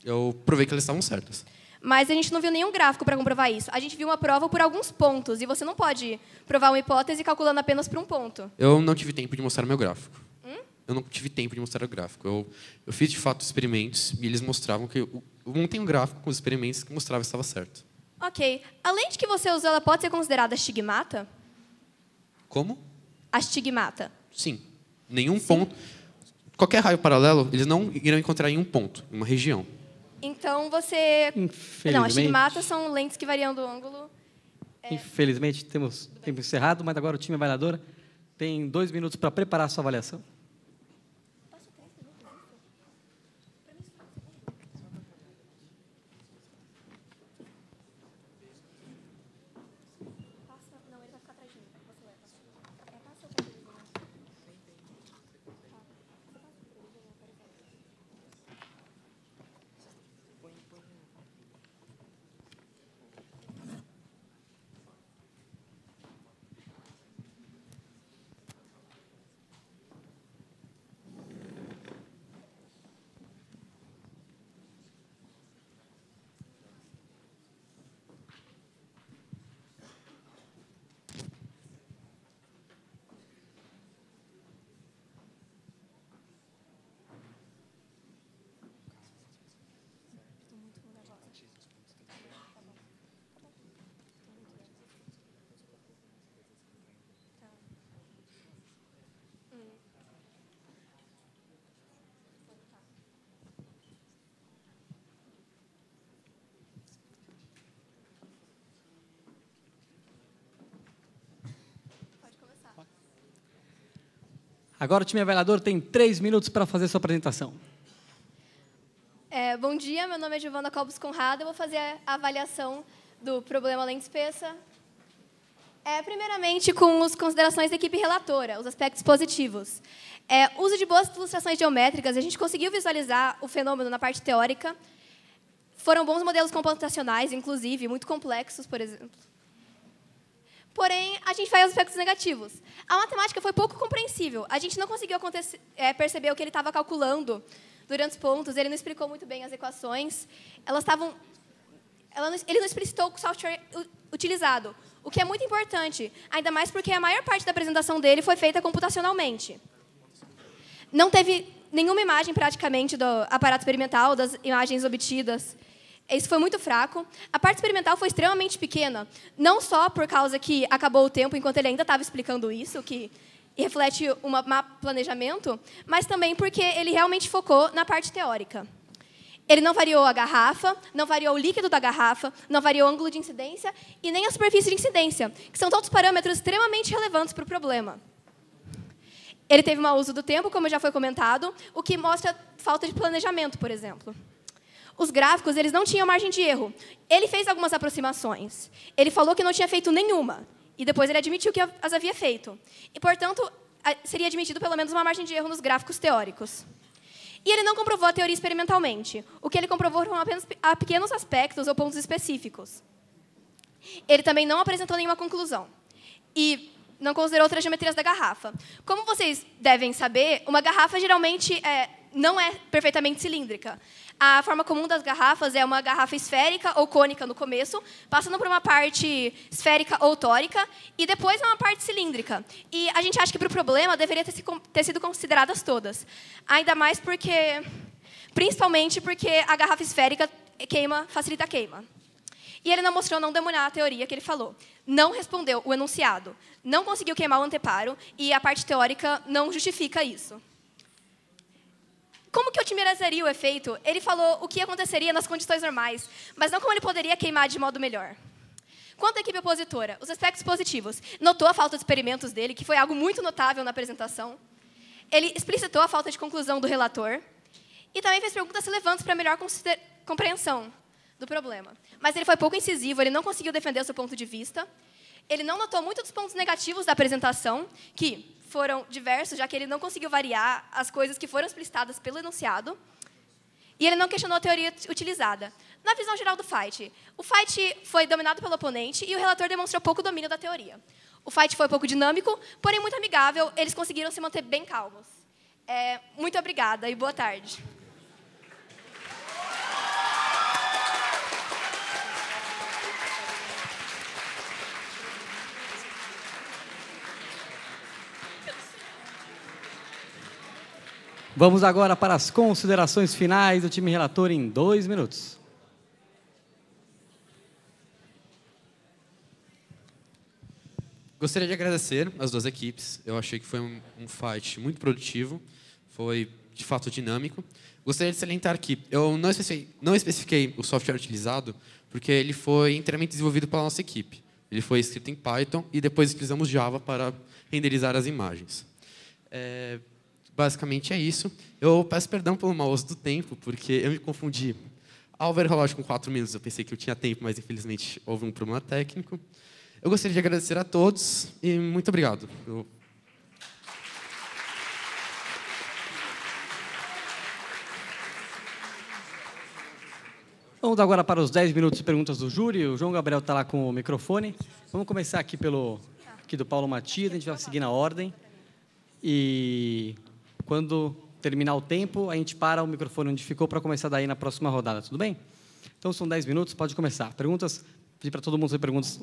Eu provei que elas estavam certas. Mas a gente não viu nenhum gráfico para comprovar isso. A gente viu uma prova por alguns pontos, e você não pode provar uma hipótese calculando apenas por um ponto. Eu não tive tempo de mostrar meu gráfico. Hum? Eu não tive tempo de mostrar o gráfico. Eu, eu fiz, de fato, experimentos, e eles mostravam que... Eu, eu montei um gráfico com os experimentos que mostrava que estava certo. Ok. Além de que você usou, ela pode ser considerada astigmata? Como? Astigmata. Sim. Nenhum ponto. Qualquer raio paralelo, eles não irão encontrar em um ponto, em uma região. Então você. Não, as stigmatas são lentes que variam do ângulo. É... Infelizmente, temos tempo encerrado, mas agora o time é avaliador tem dois minutos para preparar a sua avaliação. Agora o time avaliador tem três minutos para fazer sua apresentação. É, bom dia, meu nome é Giovana Cobos Conrado. Eu vou fazer a avaliação do problema lente espessa. É, primeiramente, com as considerações da equipe relatora, os aspectos positivos. É, uso de boas ilustrações geométricas, a gente conseguiu visualizar o fenômeno na parte teórica. Foram bons modelos computacionais, inclusive, muito complexos, por exemplo. Porém, a gente vai aos aspectos negativos. A matemática foi pouco compreensível. A gente não conseguiu é, perceber o que ele estava calculando durante os pontos. Ele não explicou muito bem as equações. Elas estavam... Ela não, ele não explicitou o software utilizado, o que é muito importante, ainda mais porque a maior parte da apresentação dele foi feita computacionalmente. Não teve nenhuma imagem praticamente do aparato experimental, das imagens obtidas isso foi muito fraco. A parte experimental foi extremamente pequena, não só por causa que acabou o tempo enquanto ele ainda estava explicando isso, que reflete um mau planejamento, mas também porque ele realmente focou na parte teórica. Ele não variou a garrafa, não variou o líquido da garrafa, não variou o ângulo de incidência e nem a superfície de incidência, que são todos parâmetros extremamente relevantes para o problema. Ele teve mau uso do tempo, como já foi comentado, o que mostra falta de planejamento, por exemplo os gráficos eles não tinham margem de erro. Ele fez algumas aproximações. Ele falou que não tinha feito nenhuma. E depois ele admitiu que as havia feito. E, portanto, seria admitido pelo menos uma margem de erro nos gráficos teóricos. E ele não comprovou a teoria experimentalmente. O que ele comprovou foram apenas a pequenos aspectos ou pontos específicos. Ele também não apresentou nenhuma conclusão. E não considerou outras geometrias da garrafa. Como vocês devem saber, uma garrafa geralmente é, não é perfeitamente cilíndrica. A forma comum das garrafas é uma garrafa esférica ou cônica no começo, passando por uma parte esférica ou tórica e depois uma parte cilíndrica. E a gente acha que para o problema deveria ter, se, ter sido consideradas todas. Ainda mais porque, principalmente porque a garrafa esférica queima, facilita a queima. E ele não mostrou não demorar a teoria que ele falou. Não respondeu o enunciado. Não conseguiu queimar o anteparo e a parte teórica não justifica isso. Como que otimizaria o efeito? Ele falou o que aconteceria nas condições normais, mas não como ele poderia queimar de modo melhor. Quanto à equipe opositora, os aspectos positivos. Notou a falta de experimentos dele, que foi algo muito notável na apresentação. Ele explicitou a falta de conclusão do relator. E também fez perguntas relevantes para melhor compreensão do problema. Mas ele foi pouco incisivo, ele não conseguiu defender o seu ponto de vista. Ele não notou muito dos pontos negativos da apresentação, que foram diversos, já que ele não conseguiu variar as coisas que foram explicitadas pelo enunciado. E ele não questionou a teoria utilizada. Na visão geral do fight, o fight foi dominado pelo oponente e o relator demonstrou pouco domínio da teoria. O fight foi pouco dinâmico, porém muito amigável, eles conseguiram se manter bem calmos. É, muito obrigada e boa tarde. Vamos agora para as considerações finais do time relator em dois minutos. Gostaria de agradecer as duas equipes. Eu achei que foi um, um fight muito produtivo, foi de fato dinâmico. Gostaria de salientar que eu não especifiquei, não especifiquei o software utilizado, porque ele foi inteiramente desenvolvido pela nossa equipe. Ele foi escrito em Python e depois utilizamos Java para renderizar as imagens. É... Basicamente é isso. Eu peço perdão pelo mau uso do tempo, porque eu me confundi. Ao ver o relógio com quatro minutos, eu pensei que eu tinha tempo, mas infelizmente houve um problema técnico. Eu gostaria de agradecer a todos e muito obrigado. Eu... Vamos agora para os 10 minutos de perguntas do júri. O João Gabriel está lá com o microfone. Vamos começar aqui pelo aqui do Paulo Matias, a gente vai seguir na ordem. E quando terminar o tempo, a gente para o microfone onde ficou para começar daí na próxima rodada, tudo bem? Então são 10 minutos, pode começar. Perguntas, pedir para todo mundo fazer perguntas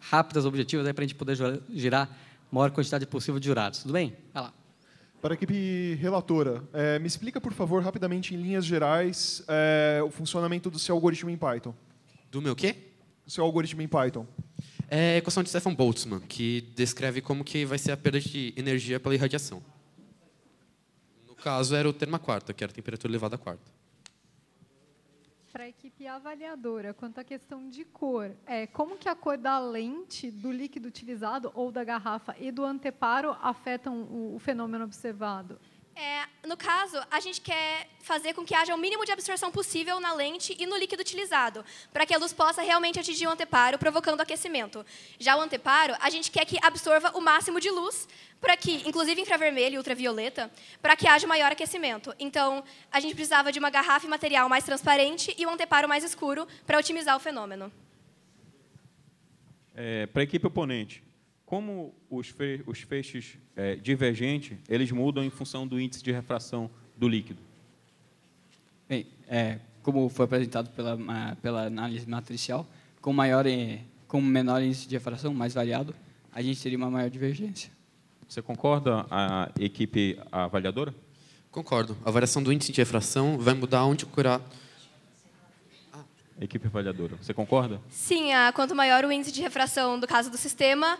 rápidas, objetivas, para a gente poder girar a maior quantidade possível de jurados, tudo bem? Vai lá. Para a equipe relatora, é, me explica, por favor, rapidamente, em linhas gerais, é, o funcionamento do seu algoritmo em Python. Do meu quê? Do seu algoritmo em Python. É a equação de Stefan Boltzmann, que descreve como que vai ser a perda de energia pela irradiação caso era o termo quarta, que era a temperatura elevada a quarta. Para a equipe avaliadora, quanto à questão de cor, é, como que a cor da lente do líquido utilizado ou da garrafa e do anteparo afetam o, o fenômeno observado? É, no caso, a gente quer fazer com que haja o mínimo de absorção possível na lente e no líquido utilizado, para que a luz possa realmente atingir o anteparo, provocando aquecimento. Já o anteparo, a gente quer que absorva o máximo de luz, para que, inclusive infravermelho e ultravioleta, para que haja maior aquecimento. Então, a gente precisava de uma garrafa e material mais transparente e um anteparo mais escuro para otimizar o fenômeno. É, para a equipe oponente, como os, fe os feixes é, divergentes, eles mudam em função do índice de refração do líquido? Bem, é, como foi apresentado pela, pela análise matricial, com, maior, é, com menor índice de refração, mais variado, a gente teria uma maior divergência. Você concorda, a equipe avaliadora? Concordo. A variação do índice de refração vai mudar onde ocorrer equipe avaliadora. Você concorda? Sim, quanto maior o índice de refração do caso do sistema,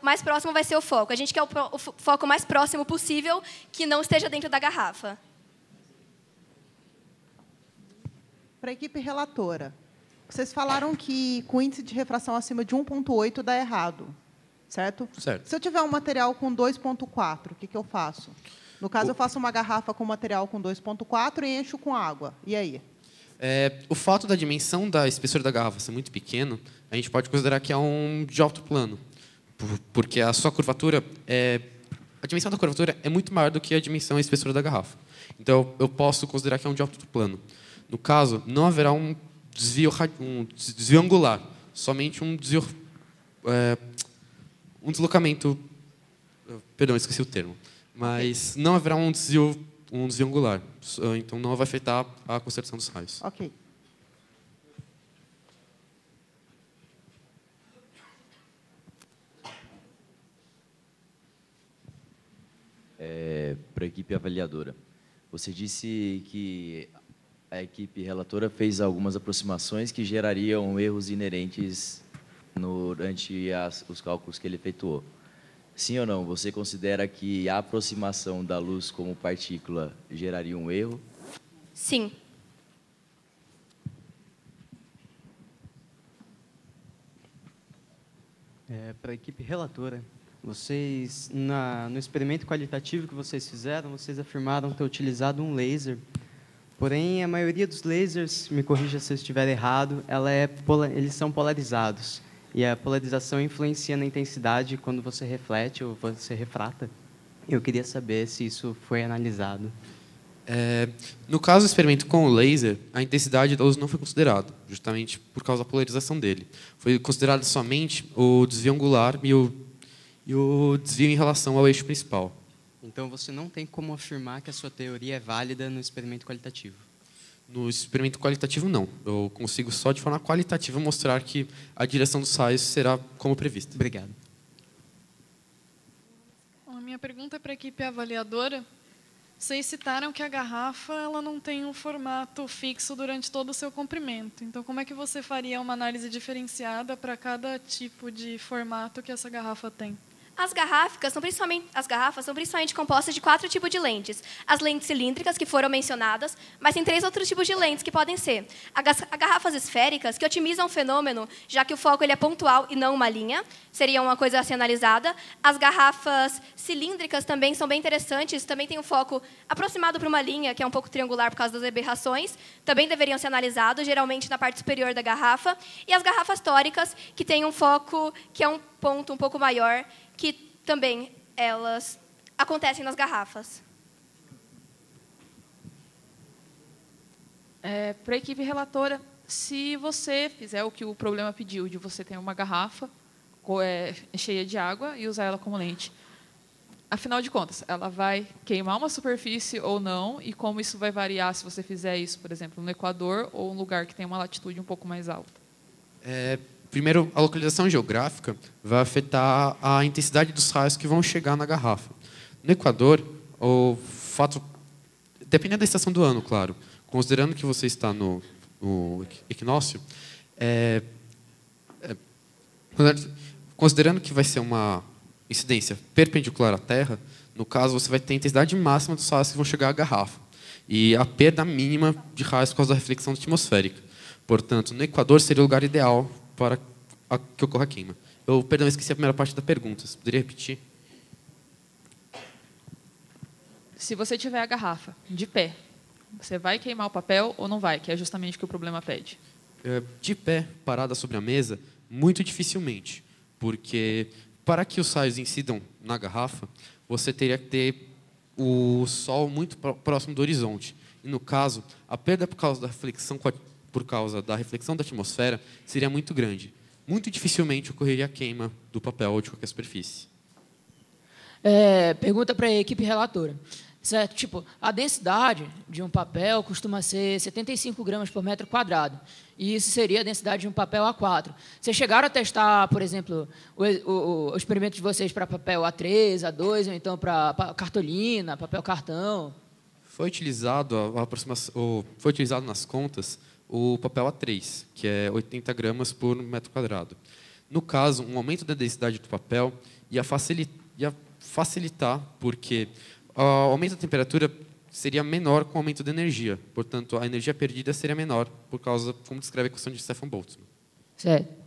mais próximo vai ser o foco. A gente quer o, o foco mais próximo possível que não esteja dentro da garrafa. Para a equipe relatora, vocês falaram que com índice de refração acima de 1,8 dá errado, certo? Certo. Se eu tiver um material com 2,4, o que, que eu faço? No caso, o... eu faço uma garrafa com material com 2,4 e encho com água. E aí? É, o fato da dimensão da espessura da garrafa ser muito pequeno, a gente pode considerar que é um de alto plano, porque a sua curvatura é a dimensão da curvatura é muito maior do que a dimensão e a espessura da garrafa. Então eu posso considerar que é um de alto plano. No caso, não haverá um desvio, um desvio angular, somente um desvio é, um deslocamento, perdão, esqueci o termo, mas não haverá um desvio um e angular. Ah, então, não vai afetar a concentração dos raios. Ok. É, Para a equipe avaliadora, você disse que a equipe relatora fez algumas aproximações que gerariam erros inerentes no, durante as, os cálculos que ele efetuou. Sim ou não, você considera que a aproximação da luz como partícula geraria um erro? Sim. É, Para a equipe relatora, vocês, na, no experimento qualitativo que vocês fizeram, vocês afirmaram ter utilizado um laser. Porém, a maioria dos lasers, me corrija se eu estiver errado, ela é, eles são polarizados. E a polarização influencia na intensidade quando você reflete ou você refrata. Eu queria saber se isso foi analisado. É, no caso do experimento com o laser, a intensidade da luz não foi considerada, justamente por causa da polarização dele. Foi considerado somente o desvio angular e o, e o desvio em relação ao eixo principal. Então você não tem como afirmar que a sua teoria é válida no experimento qualitativo. No experimento qualitativo, não. Eu consigo só de forma qualitativa mostrar que a direção dos SAIS será como previsto. Obrigado. A minha pergunta é para a equipe avaliadora. Vocês citaram que a garrafa ela não tem um formato fixo durante todo o seu comprimento. Então, como é que você faria uma análise diferenciada para cada tipo de formato que essa garrafa tem? As garrafas, são principalmente, as garrafas são principalmente compostas de quatro tipos de lentes. As lentes cilíndricas, que foram mencionadas, mas tem três outros tipos de lentes que podem ser. As garrafas esféricas, que otimizam o fenômeno, já que o foco ele é pontual e não uma linha, seria uma coisa a ser analisada. As garrafas cilíndricas também são bem interessantes, também tem um foco aproximado para uma linha, que é um pouco triangular por causa das aberrações, também deveriam ser analisadas geralmente na parte superior da garrafa. E as garrafas tóricas, que têm um foco que é um ponto um pouco maior, que também elas acontecem nas garrafas. É, Para a equipe relatora, se você fizer o que o problema pediu, de você ter uma garrafa é, cheia de água e usar ela como lente, afinal de contas, ela vai queimar uma superfície ou não, e como isso vai variar se você fizer isso, por exemplo, no Equador ou um lugar que tem uma latitude um pouco mais alta? É, Primeiro, a localização geográfica vai afetar a intensidade dos raios que vão chegar na garrafa. No Equador, o fato. Dependendo da estação do ano, claro. Considerando que você está no, no equinócio, é, é, considerando que vai ser uma incidência perpendicular à Terra, no caso, você vai ter a intensidade máxima dos raios que vão chegar à garrafa e a perda mínima de raios por causa da reflexão atmosférica. Portanto, no Equador seria o lugar ideal para que ocorra a queima. Eu, perdão, esqueci a primeira parte da pergunta. Você poderia repetir? Se você tiver a garrafa de pé, você vai queimar o papel ou não vai? Que é justamente o que o problema pede. É, de pé, parada sobre a mesa, muito dificilmente. Porque para que os saios incidam na garrafa, você teria que ter o sol muito próximo do horizonte. E no caso, a perda é por causa da flexão por causa da reflexão da atmosfera, seria muito grande. Muito dificilmente ocorreria a queima do papel ou de qualquer superfície. É, pergunta para a equipe relatora. Certo? Tipo, a densidade de um papel costuma ser 75 gramas por metro quadrado. E isso seria a densidade de um papel A4. Vocês chegaram a testar, por exemplo, o, o, o experimento de vocês para papel A3, A2, ou então para cartolina, papel cartão? Foi utilizado, a, a foi utilizado nas contas o papel A3, que é 80 gramas por metro quadrado. No caso, um aumento da densidade do papel ia, facil... ia facilitar, porque ah, o aumento da temperatura seria menor com o aumento da energia. Portanto, a energia perdida seria menor, por causa, como descreve a equação de Stefan Boltzmann. Certo.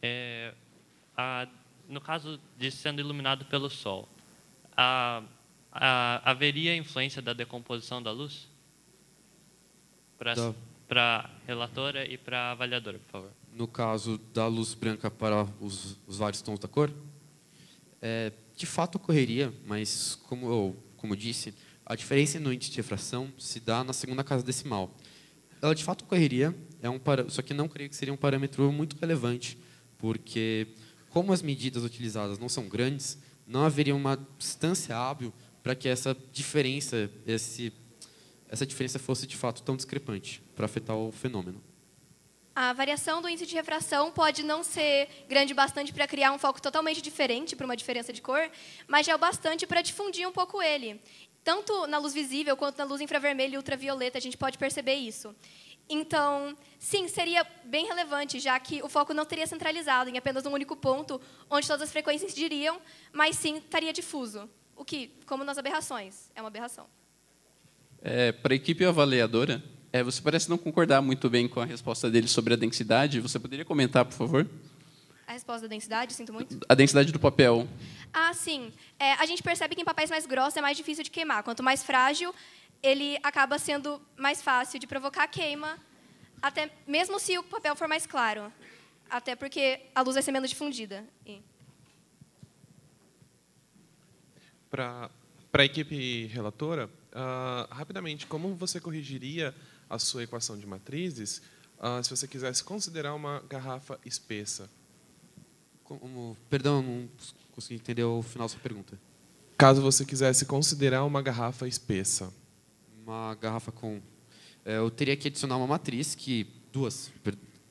É, a, no caso de sendo iluminado pelo Sol, a, a, haveria influência da decomposição da luz? Para a relatora e para a avaliadora, por favor. No caso da luz branca para os, os vários tons da cor? É, de fato ocorreria, mas como eu como disse, a diferença no índice de refração se dá na segunda casa decimal. Ela de fato ocorreria, é um para... só que não creio que seria um parâmetro muito relevante, porque como as medidas utilizadas não são grandes, não haveria uma distância hábil para que essa diferença, esse, essa diferença fosse de fato tão discrepante para afetar o fenômeno. A variação do índice de refração pode não ser grande bastante para criar um foco totalmente diferente para uma diferença de cor, mas já é o bastante para difundir um pouco ele. Tanto na luz visível quanto na luz infravermelha e ultravioleta, a gente pode perceber isso. Então, sim, seria bem relevante, já que o foco não teria centralizado em apenas um único ponto, onde todas as frequências diriam, mas sim estaria difuso, o que, como nas aberrações, é uma aberração. É, Para a equipe avaliadora, é, você parece não concordar muito bem com a resposta dele sobre a densidade. Você poderia comentar, por favor? A resposta da densidade, sinto muito. A densidade do papel. Ah, sim. É, a gente percebe que em papéis mais grossos é mais difícil de queimar. Quanto mais frágil, ele acaba sendo mais fácil de provocar queima, até mesmo se o papel for mais claro, até porque a luz vai ser menos difundida. E... Para a equipe relatora, uh, rapidamente, como você corrigiria a sua equação de matrizes uh, se você quisesse considerar uma garrafa espessa? Como, perdão, não consegui entender o final da sua pergunta. Caso você quisesse considerar uma garrafa espessa uma garrafa com... É, eu teria que adicionar uma matriz, que duas,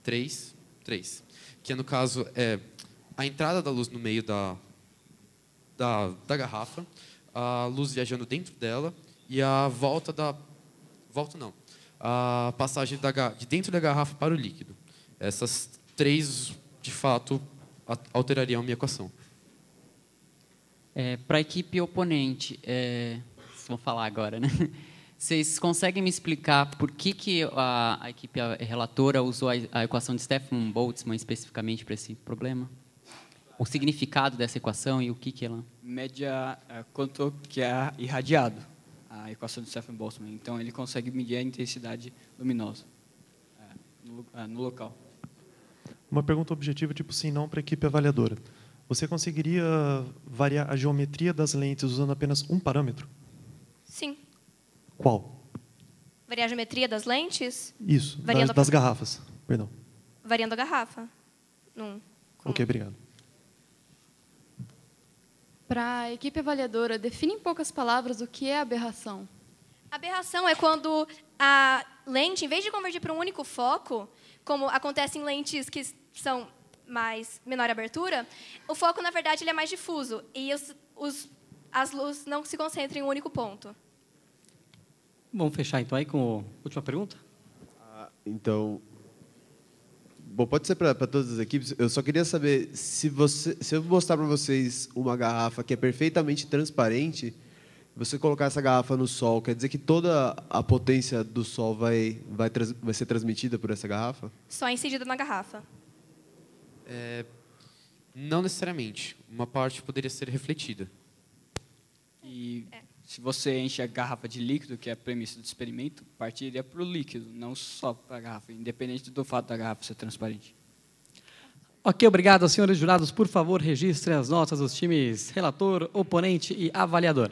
três, três. Que, é, no caso, é a entrada da luz no meio da, da, da garrafa, a luz viajando dentro dela e a volta da... Volta não. A passagem da, de dentro da garrafa para o líquido. Essas três, de fato, alterariam a minha equação. É, para a equipe oponente, é, vou falar agora, né? Vocês conseguem me explicar por que, que a, a equipe relatora usou a, a equação de Stefan Boltzmann especificamente para esse problema? O significado dessa equação e o que, que ela... Média é, quanto que é irradiado a equação de Stefan Boltzmann. Então, ele consegue medir a intensidade luminosa é, no, é, no local. Uma pergunta objetiva, tipo sim, não, para a equipe avaliadora. Você conseguiria variar a geometria das lentes usando apenas um parâmetro? Sim. Qual? geometria das lentes? Isso, Variando das, das garrafas. Perdão. Variando a garrafa. Num, com... Ok, obrigado. Para a equipe avaliadora, define em poucas palavras o que é aberração. Aberração é quando a lente, em vez de convergir para um único foco, como acontece em lentes que são mais menor abertura, o foco, na verdade, ele é mais difuso e os, os, as luzes não se concentram em um único ponto. Vamos fechar então aí com a última pergunta? Ah, então, Bom, pode ser para todas as equipes. Eu só queria saber se, você, se eu mostrar para vocês uma garrafa que é perfeitamente transparente, você colocar essa garrafa no sol, quer dizer que toda a potência do sol vai, vai, vai ser transmitida por essa garrafa? Só é incidida na garrafa. É, não necessariamente. Uma parte poderia ser refletida. E é se você enche a garrafa de líquido, que é a premissa do experimento, partiria para o líquido, não só para a garrafa, independente do fato da garrafa ser transparente. Ok, obrigado, senhores jurados. Por favor, registrem as notas dos times relator, oponente e avaliador.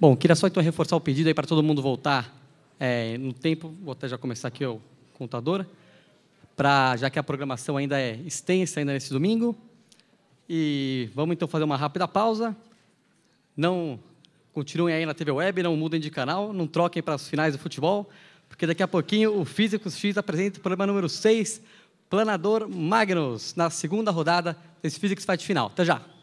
Bom, queria só então reforçar o pedido aí para todo mundo voltar é, no tempo. Vou até já começar aqui o contador, para já que a programação ainda é extensa ainda é nesse domingo. E vamos então fazer uma rápida pausa. Não continuem aí na TV Web, não mudem de canal, não troquem para os finais do futebol, porque daqui a pouquinho o Físicos X apresenta o problema número 6, Planador Magnus, na segunda rodada desse Físicos Fight Final. Até já!